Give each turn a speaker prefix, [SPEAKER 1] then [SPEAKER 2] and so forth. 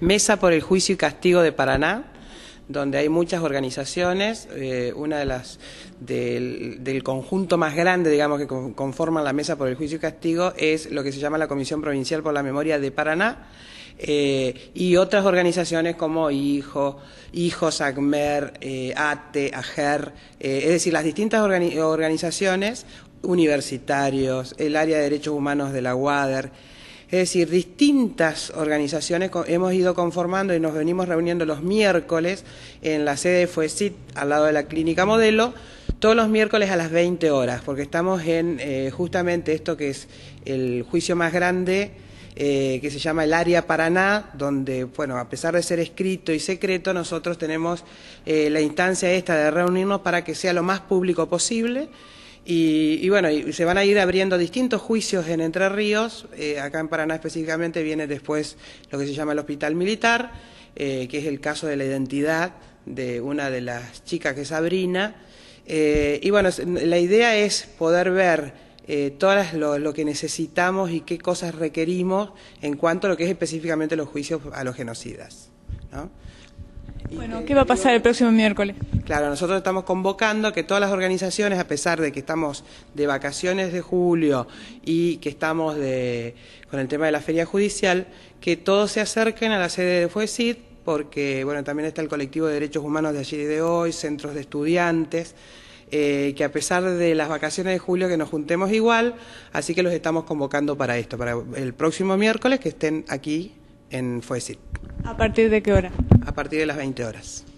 [SPEAKER 1] Mesa por el Juicio y Castigo de Paraná, donde hay muchas organizaciones, eh, una de las del, conjunto más grande, digamos, que conforman la Mesa por el Juicio y Castigo, es lo que se llama la Comisión Provincial por la Memoria de Paraná, eh, y otras organizaciones como HIJO, HIJOS, ACMER, eh, ATE, AGER, es decir, las distintas organizaciones, universitarios, el área de derechos humanos de la UADER, es decir, distintas organizaciones hemos ido conformando y nos venimos reuniendo los miércoles en la sede de FUECIT, al lado de la Clínica Modelo, todos los miércoles a las 20 horas, porque estamos en eh, justamente esto que es el juicio más grande. Eh, que se llama el Área Paraná, donde, bueno, a pesar de ser escrito y secreto, nosotros tenemos eh, la instancia esta de reunirnos para que sea lo más público posible y, bueno, se van a ir abriendo distintos juicios en Entre Ríos, eh, acá en Paraná específicamente viene después lo que se llama el Hospital Militar, eh, que es el caso de la identidad de una de las chicas que es Sabrina. Eh, y bueno, la idea es poder ver todas lo, que necesitamos y qué cosas requerimos en cuanto a lo que es específicamente los juicios a los genocidas. ¿no? Bueno, ¿qué va a pasar el próximo miércoles? Claro, nosotros estamos convocando que todas las organizaciones, a pesar de que estamos de vacaciones de julio y que estamos de, con el tema de la feria judicial, que todos se acerquen a la sede de Fuesit, porque bueno, también está el colectivo de derechos humanos de ayer y de hoy, centros de estudiantes, eh, que a pesar de las vacaciones de julio que nos juntemos igual, así que los estamos convocando para esto, para el próximo miércoles que estén aquí en Fuesit. ¿A partir de qué hora? A partir de las 20 horas.